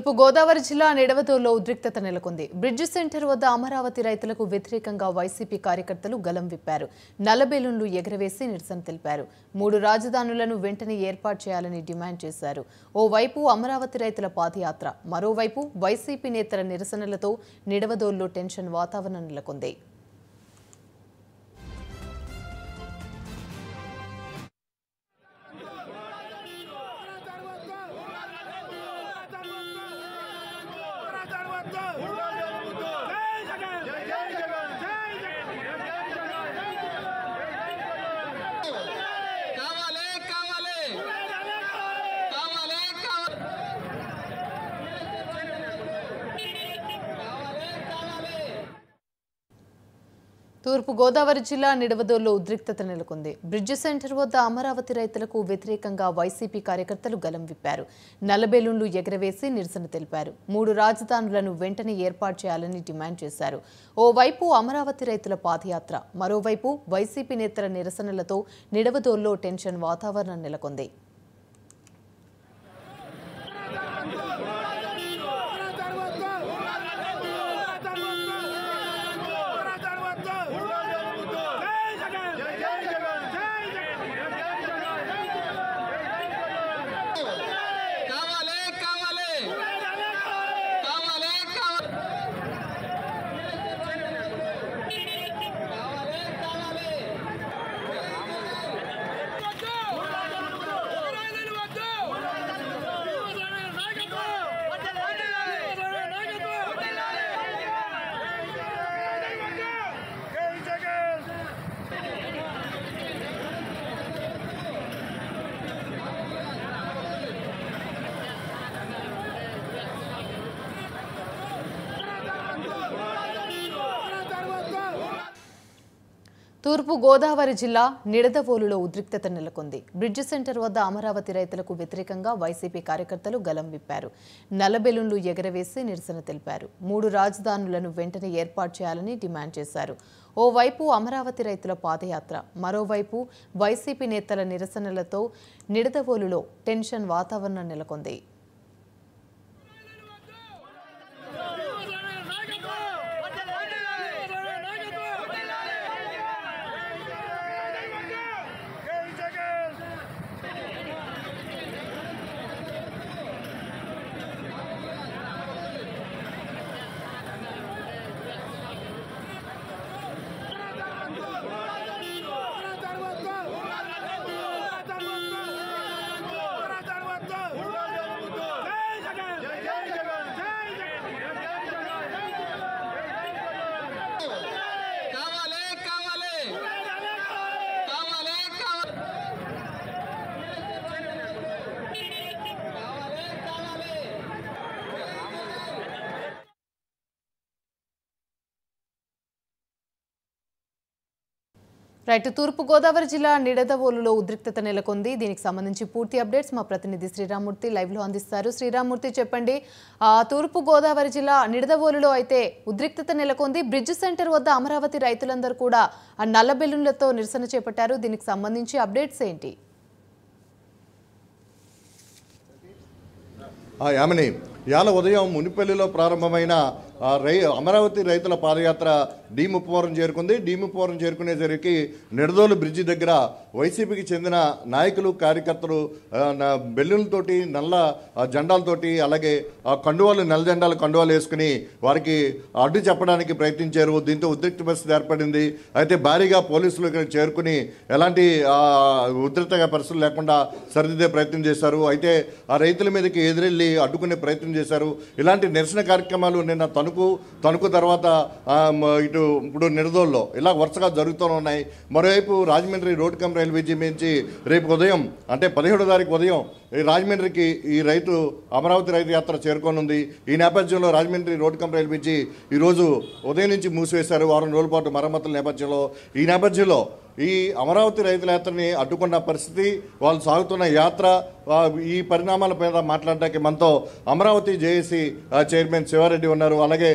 తూర్పుగోదావరి జిల్లా నిడవతూరులో ఉద్రిక్తత నెలకొంది బ్రిడ్జ్ సెంటర్ వద్ద అమరావతి రైతులకు వ్యతిరేకంగా వైసీపీ కార్యకర్తలు గలం విప్పారు నల్లబేలున్లు ఎగరవేసి నిరసన తెలిపారు మూడు రాజధానులను వెంటనే ఏర్పాటు చేయాలని డిమాండ్ చేశారు ఓవైపు అమరావతి రైతుల పాదయాత్ర మరోవైపు వైసీపీ నేతల నిరసనలతో నిడవదోలులో టెన్షన్ వాతావరణం నెలకొంది తూర్పుగోదావరి జిల్లా నిడవదోలో ఉద్రిక్తత నెలకొంది బ్రిడ్జ్ సెంటర్ వద్ద అమరావతి రైతులకు వ్యతిరేకంగా వైసీపీ కార్యకర్తలు గలం విప్పారు నల్లబెలూన్లు ఎగరవేసి నిరసన తెలిపారు మూడు రాజధానులను వెంటనే ఏర్పాటు చేయాలని డిమాండ్ చేశారు ఓవైపు అమరావతి రైతుల పాదయాత్ర మరోవైపు వైసీపీ నేతల నిరసనలతో నిడవదోల్లో టెన్షన్ వాతావరణం నెలకొంది తూర్పు గోదావరి జిల్లా నిడదవోలులో ఉద్రిక్తత నెలకొంది బ్రిడ్జ్ సెంటర్ వద్ద అమరావతి రైతులకు వ్యతిరేకంగా వైసీపీ కార్యకర్తలు గలం విప్పారు నల్లబెలూన్లు ఎగరవేసి నిరసన తెలిపారు మూడు రాజధానులను వెంటనే ఏర్పాటు చేయాలని డిమాండ్ చేశారు ఓవైపు అమరావతి రైతుల పాదయాత్ర మరోవైపు వైసీపీ నేతల నిరసనలతో నిడదవోలులో టెన్షన్ వాతావరణం నెలకొంది రైట్ తూర్పుగోదావరి జిల్లా నిడదవోలులో ఉద్రిక్తత నెలకొంది దీనికి సంబంధించి పూర్తి అప్డేట్స్ మా ప్రతినిధి శ్రీరామూర్తి లైవ్లో అందిస్తారు శ్రీరామూర్తి చెప్పండి తూర్పుగోదావరి జిల్లా నిడదవోలులో అయితే ఉద్రిక్తత నెలకొంది బ్రిడ్జ్ సెంటర్ వద్ద అమరావతి రైతులందరూ కూడా నల్ల బెలూన్లతో నిరసన చేపట్టారు దీనికి సంబంధించి అప్డేట్స్ ఏంటి యామని ఇవాళ ఉదయం మునిపల్లిలో ప్రారంభమైన రై అమరావతి రైతుల పాదయాత్ర డీముప్పవరం చేరుకుంది డీముప్పవరం సరికి నిడదోలు బ్రిడ్జి దగ్గర వైసీపీకి చెందిన నాయకులు కార్యకర్తలు బెల్లులతోటి నల్ల జెండాలతోటి అలాగే కండువాలు నల్ల జెండాలు కండువాలు వేసుకుని వారికి అడ్డు చెప్పడానికి ప్రయత్నించారు దీంతో ఉద్రిక్త పరిస్థితి ఏర్పడింది అయితే భారీగా పోలీసులు ఇక్కడ చేరుకుని ఎలాంటి ఉధృతగా పరిస్థితులు లేకుండా సరిదిద్దే ప్రయత్నం చేశారు అయితే ఆ రైతుల మీదకి ఎదురెళ్ళి అడ్డుకునే ప్రయత్నం చేశారు ఇలాంటి నిరసన కార్యక్రమాలు నిన్న తను తణుకు తణుకు తర్వాత ఇటు ఇప్పుడు నిడదోల్లో ఇలా వరుసగా జరుగుతూనే ఉన్నాయి మరోవైపు రాజమండ్రి రోడ్ కమ్ రైల్వే నుంచి రేపు ఉదయం అంటే పదిహేడో తారీఖు ఉదయం ఈ రాజమండ్రికి ఈ రైతు అమరావతి రైతు యాత్ర చేరుకోనుంది ఈ నేపథ్యంలో రాజమండ్రి రోడ్ కమ్ రైల్వే ఈరోజు ఉదయం నుంచి మూసివేశారు వారం రోజుల పాటు మరమ్మతుల నేపథ్యంలో ఈ నేపథ్యంలో ఈ అమరావతి రైతుల యాత్రని అడ్డుకున్న పరిస్థితి వాళ్ళు సాగుతున్న యాత్ర ఈ పరిణామాల మీద మాట్లాడడానికి మనతో అమరావతి జేఏసీ చైర్మన్ శివారెడ్డి ఉన్నారు అలాగే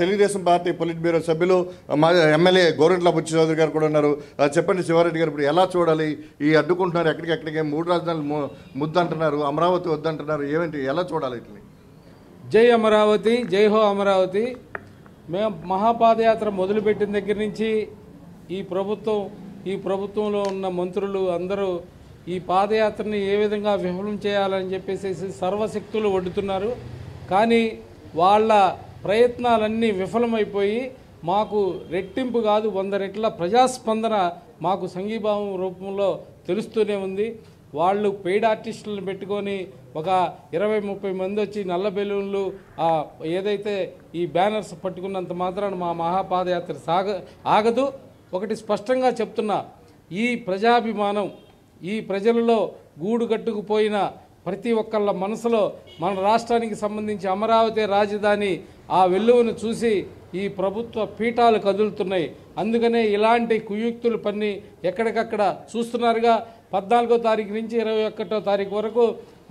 తెలుగుదేశం పార్టీ పొలిట్ బ్యూరో సభ్యులు మా ఎమ్మెల్యే గోరెంట్ల బుచ్చి చౌదరి గారు కూడా ఉన్నారు చెప్పండి శివారెడ్డి గారు ఇప్పుడు ఎలా చూడాలి ఈ అడ్డుకుంటున్నారు ఎక్కడికెక్కడికి మూడు రాజధానులు అంటున్నారు అమరావతి వద్దంటున్నారు ఏమిటి ఎలా చూడాలి ఇట్లని జై అమరావతి జై హో అమరావతి మేము మహాపాదయాత్ర మొదలుపెట్టిన దగ్గర నుంచి ఈ ప్రభుత్వం ఈ ప్రభుత్వంలో ఉన్న మంత్రులు అందరూ ఈ పాదయాత్రని ఏ విధంగా విఫలం చేయాలని చెప్పేసి సర్వశక్తులు వడ్డుతున్నారు కానీ వాళ్ళ ప్రయత్నాలన్నీ విఫలమైపోయి మాకు రెట్టింపు కాదు వంద రెట్ల ప్రజాస్పందన మాకు సంఘీభావం రూపంలో తెలుస్తూనే ఉంది వాళ్ళు పెయిడ్ ఆర్టిస్టులను పెట్టుకొని ఒక ఇరవై ముప్పై మంది వచ్చి నల్ల బెలూన్లు ఏదైతే ఈ బ్యానర్స్ పట్టుకున్నంత మాత్రాన మా మహాపాదయాత్ర సాగ ఆగదు ఒకటి స్పష్టంగా చెప్తున్నా ఈ ప్రజాభిమానం ఈ ప్రజలలో గూడు కట్టుకుపోయిన ప్రతి ఒక్కళ్ళ మనసులో మన రాష్ట్రానికి సంబంధించి అమరావతి రాజధాని ఆ వెల్లువను చూసి ఈ ప్రభుత్వ పీఠాలు కదులుతున్నాయి అందుకనే ఇలాంటి కుయుక్తులు పన్ని ఎక్కడికక్కడ చూస్తున్నారుగా పద్నాలుగో తారీఖు నుంచి ఇరవై ఒకటో తారీఖు వరకు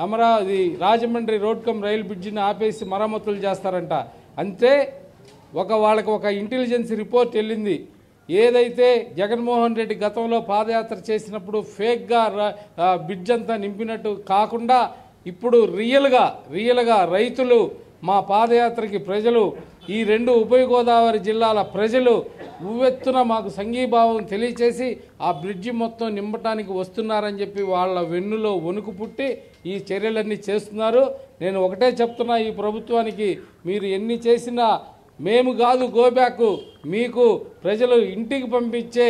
Amaravati Rajahmundry road cum rail బ్రిడ్జిని ఆపేసి మరమ్మతులు చేస్తారంట అంతే ఒక వాళ్ళకి ఒక ఇంటెలిజెన్స్ రిపోర్ట్ వెళ్ళింది ఏదైతే జగన్మోహన్ రెడ్డి గతంలో పాదయాత్ర చేసినప్పుడు ఫేక్గా బిడ్జ్ అంతా నింపినట్టు కాకుండా ఇప్పుడు రియల్గా రియల్గా రైతులు మా పాదయాత్రకి ప్రజలు ఈ రెండు ఉభయ గోదావరి జిల్లాల ప్రజలు ఉవ్వెత్తున మాకు సంఘీభావం తెలియచేసి ఆ బ్రిడ్జి మొత్తం నింపటానికి వస్తున్నారని చెప్పి వాళ్ళ వెన్నులో వణుకు పుట్టి ఈ చర్యలన్నీ చేస్తున్నారు నేను ఒకటే చెప్తున్నా ఈ ప్రభుత్వానికి మీరు ఎన్ని చేసినా మేము కాదు గోబ్యాక్ మీకు ప్రజలు ఇంటికి పంపించే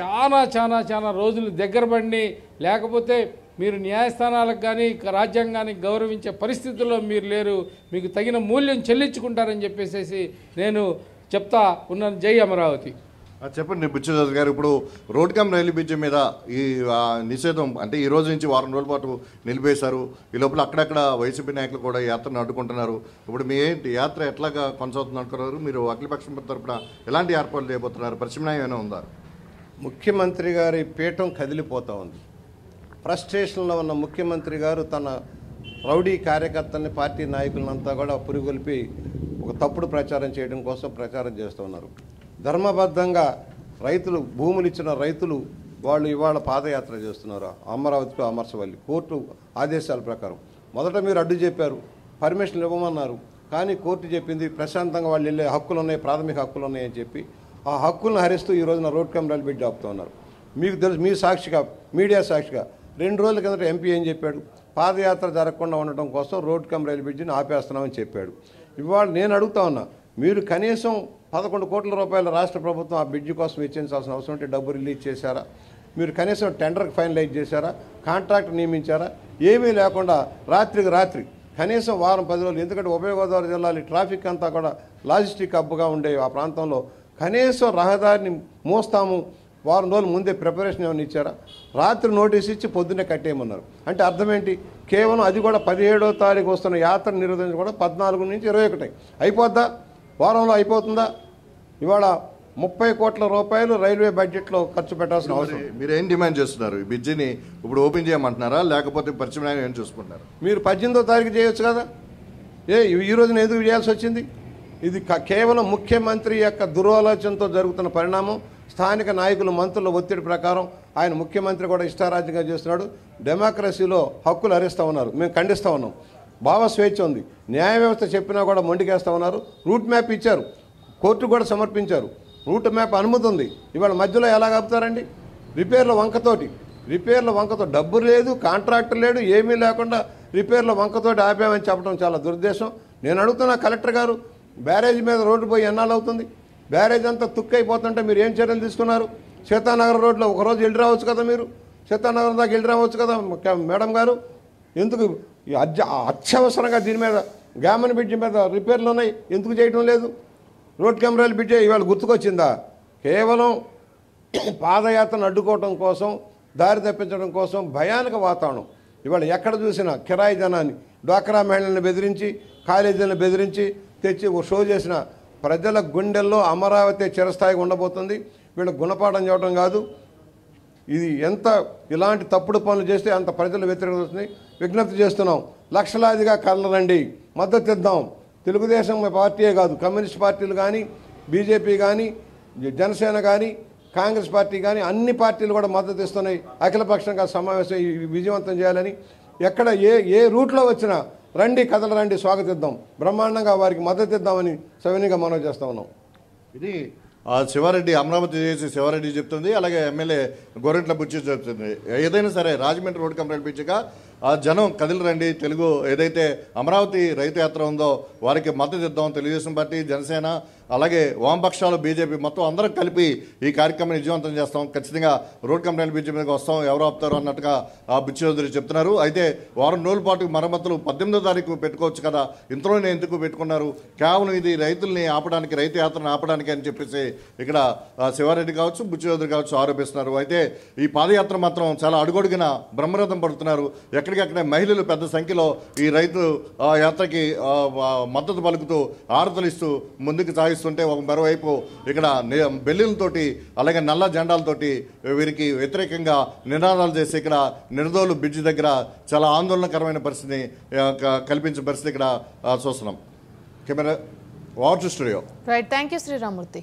చాలా చాలా చాలా రోజులు దగ్గర పడి లేకపోతే మీరు న్యాయస్థానాలకు కానీ రాజ్యాంగానికి గౌరవించే పరిస్థితుల్లో మీరు లేరు మీకు తగిన మూల్యం చెల్లించుకుంటారని చెప్పేసేసి నేను చెప్తా ఉన్నాను జై అమరావతి చెప్పండి బుచ్చరాజు గారు ఇప్పుడు రోడ్ కమ్ రైలు బ్రిడ్జ్ మీద ఈ నిషేధం అంటే ఈ రోజు నుంచి వారం రోజుల పాటు నిలిపేశారు ఈ లోపల అక్కడక్కడ వైసీపీ నాయకులు కూడా యాత్రను అడ్డుకుంటున్నారు ఇప్పుడు మీ ఏంటి యాత్ర ఎట్లాగా కొనసాగుతుంది అనుకున్నారు మీరు అఖిలపక్షం తరపున ఎలాంటి ఏర్పాట్లు చేయబోతున్నారు పరిశ్రమయం ఏమైనా ఉందా ముఖ్యమంత్రి గారి పీఠం కదిలిపోతూ ఉంది ఫ్రస్ట్రేషన్లో ఉన్న ముఖ్యమంత్రి గారు తన రౌడీ కార్యకర్తల్ని పార్టీ నాయకులంతా కూడా పురిగొల్పి ఒక తప్పుడు ప్రచారం చేయడం కోసం ప్రచారం చేస్తూ ఉన్నారు ధర్మబద్ధంగా రైతులు భూములు ఇచ్చిన రైతులు వాళ్ళు ఇవాళ పాదయాత్ర చేస్తున్నారు అమరావతికి అమర్సవల్లి కోర్టు ఆదేశాల ప్రకారం మొదట మీరు అడ్డు చెప్పారు పర్మిషన్ ఇవ్వమన్నారు కానీ కోర్టు చెప్పింది ప్రశాంతంగా వాళ్ళు వెళ్ళే హక్కులు ఉన్నాయి ప్రాథమిక హక్కులు ఉన్నాయని చెప్పి ఆ హక్కులను హరిస్తూ ఈ రోజున రోడ్ కెమెరాలు పెట్టి ఆపుతూ ఉన్నారు మీకు తెలుసు మీ సాక్షిగా మీడియా సాక్షిగా రెండు రోజుల కిందట ఎంపీ ఏం చెప్పాడు పాదయాత్ర జరగకుండా ఉండటం కోసం రోడ్ కెమెరాలు రైలు బ్రిడ్జిని ఆపేస్తున్నామని చెప్పాడు ఇవాళ నేను అడుగుతా ఉన్నా మీరు కనీసం పదకొండు కోట్ల రూపాయలు రాష్ట్ర ప్రభుత్వం ఆ బ్రిడ్జ్ కోసం ఇచ్చించాల్సిన అవసరం ఉంటే డబ్బు రిలీజ్ చేశారా మీరు కనీసం టెండర్కి ఫైనలైజ్ చేశారా కాంట్రాక్ట్ నియమించారా ఏమీ లేకుండా రాత్రికి రాత్రి కనీసం వారం పది రోజులు ఎందుకంటే ఉభయ గోదావరి జిల్లాలో ట్రాఫిక్ అంతా కూడా లాజిస్టిక్ హబ్గా ఉండే ఆ ప్రాంతంలో కనీసం రహదారిని మోస్తాము వారం రోజులు ముందే ప్రిపరేషన్ ఏమైనా ఇచ్చారా రాత్రి నోటీస్ ఇచ్చి పొద్దున్నే కట్టేయమన్నారు అంటే అర్థం ఏంటి కేవలం అది కూడా పదిహేడో తారీఖు వస్తున్న యాత్ర నిరోధించడం కూడా పద్నాలుగు నుంచి ఇరవై ఒకటి అయిపోద్దా వారంలో అయిపోతుందా ఇవాళ ముప్పై కోట్ల రూపాయలు రైల్వే బడ్జెట్లో ఖర్చు పెట్టాల్సిన అవసరం మీరు ఏం డిమాండ్ చేస్తున్నారు ఈ బ్రిడ్జిని ఇప్పుడు ఓపెన్ చేయమంటున్నారా లేకపోతే పరిచయం ఏం చూసుకుంటున్నారు మీరు పద్దెనిమిదో తారీఖు చేయొచ్చు కదా ఏ ఈ రోజున ఎందుకు చేయాల్సి వచ్చింది ఇది కేవలం ముఖ్యమంత్రి యొక్క దురాలోచనతో జరుగుతున్న పరిణామం స్థానిక నాయకులు మంత్రుల ఒత్తిడి ప్రకారం ఆయన ముఖ్యమంత్రి కూడా ఇష్టారాజ్యంగా చేస్తున్నాడు డెమోక్రసీలో హక్కులు అరిస్తూ ఉన్నారు మేము ఖండిస్తూ ఉన్నాం భావ స్వేచ్ఛ ఉంది న్యాయ వ్యవస్థ చెప్పినా కూడా మొండికేస్తా ఉన్నారు రూట్ మ్యాప్ ఇచ్చారు కోర్టు కూడా సమర్పించారు రూట్ మ్యాప్ అనుమతి ఉంది ఇవాళ మధ్యలో ఎలా కలుపుతారండి రిపేర్ల వంకతోటి రిపేర్ల వంకతో డబ్బు లేదు కాంట్రాక్టర్ లేడు ఏమీ లేకుండా రిపేర్ల వంకతోటి ఆపామని చెప్పడం చాలా దురుద్దేశం నేను అడుగుతున్నా కలెక్టర్ గారు బ్యారేజ్ మీద రోడ్డు పోయి ఎన్నాళ్ళు అవుతుంది బ్యారేజ్ అంతా తుక్కైపోతుంటే మీరు ఏం చర్యలు తీసుకున్నారు సీతానగర్ రోడ్లో ఒకరోజు వెళ్ళి రావచ్చు కదా మీరు సీతానగరం దాకా వెళ్ళి రావచ్చు కదా మేడం గారు ఎందుకు అత్యవసరంగా దీని మీద గ్యామన్ బ్రిడ్జ్ మీద రిపేర్లు ఉన్నాయి ఎందుకు చేయడం లేదు రోడ్ కెమెరాలు బ్రిడ్జ్ ఇవాళ గుర్తుకొచ్చిందా కేవలం పాదయాత్రను అడ్డుకోవడం కోసం దారి తప్పించడం కోసం భయానక వాతావరణం ఇవాళ ఎక్కడ చూసినా కిరాయి జనాన్ని డ్వాక్రా మహిళలను బెదిరించి కాలేజీలను బెదిరించి తెచ్చి షో చేసిన ప్రజల గుండెల్లో అమరావతి చిరస్థాయిగా ఉండబోతుంది వీళ్ళ గుణపాఠం చేయడం కాదు ఇది ఎంత ఇలాంటి తప్పుడు పనులు చేస్తే అంత ప్రజలు వ్యతిరేకత వస్తుంది విజ్ఞప్తి చేస్తున్నాం లక్షలాదిగా కలరండి మద్దతు ఇద్దాం తెలుగుదేశం పార్టీయే కాదు కమ్యూనిస్ట్ పార్టీలు కానీ బీజేపీ కానీ జనసేన కానీ కాంగ్రెస్ పార్టీ కానీ అన్ని పార్టీలు కూడా మద్దతు ఇస్తున్నాయి అఖిలపక్షంగా సమావేశం విజయవంతం చేయాలని ఎక్కడ ఏ ఏ రూట్లో వచ్చినా రండి కథలు రండి స్వాగతిద్దాం బ్రహ్మాండంగా వారికి మద్దతు ఇద్దామని సవినీగా మనం చేస్తూ ఉన్నాం ఇది శివారెడ్డి అమరావతి చేసి శివారెడ్డి చెప్తుంది అలాగే ఎమ్మెల్యే గోరెంట్ల బుచ్చి చెప్తుంది ఏదైనా సరే రాజమండ్రి రోడ్ కంప్లైంట్ పిచ్చిగా ఆ జనం కదిలిరండి తెలుగు ఏదైతే అమరావతి రైతు యాత్ర ఉందో వారికి మద్దతు ఇద్దాం తెలుగుదేశం పార్టీ జనసేన అలాగే వామపక్షాలు బీజేపీ మొత్తం అందరం కలిపి ఈ కార్యక్రమాన్ని విజయవంతం చేస్తాం ఖచ్చితంగా రోడ్ కంప్లైంట్ బీజేపీ మీదకి వస్తాం ఎవరు ఆపుతారు అన్నట్టుగా ఆ బిచ్చి చెప్తున్నారు అయితే వారం రోజుల పాటు మరమ్మతులు పద్దెనిమిదో తారీఖు పెట్టుకోవచ్చు కదా ఇంతలోనే ఎందుకు పెట్టుకున్నారు కేవలం ఇది రైతుల్ని ఆపడానికి రైతు యాత్రను ఆపడానికి అని చెప్పేసి ఇక్కడ శివారెడ్డి కావచ్చు బుచ్చి కావచ్చు ఆరోపిస్తున్నారు అయితే ఈ పాదయాత్ర మాత్రం చాలా అడుగడుగున బ్రహ్మరథం పడుతున్నారు ఎక్కడికక్కడే మహిళలు పెద్ద సంఖ్యలో ఈ రైతు యాత్రకి మద్దతు పలుకుతూ ఇస్తూ ముందుకు సాగి ఒక మరోవైపు ఇక్కడ బెల్లులతోటి అలాగే నల్ల జెండాలతోటి వీరికి వ్యతిరేకంగా నినాదాలు చేసి ఇక్కడ నిర్దోలు బ్రిడ్జ్ దగ్గర చాలా ఆందోళనకరమైన పరిస్థితిని కల్పించే పరిస్థితి ఇక్కడ చూస్తున్నాం camera watch studio right thank you Sriramurthy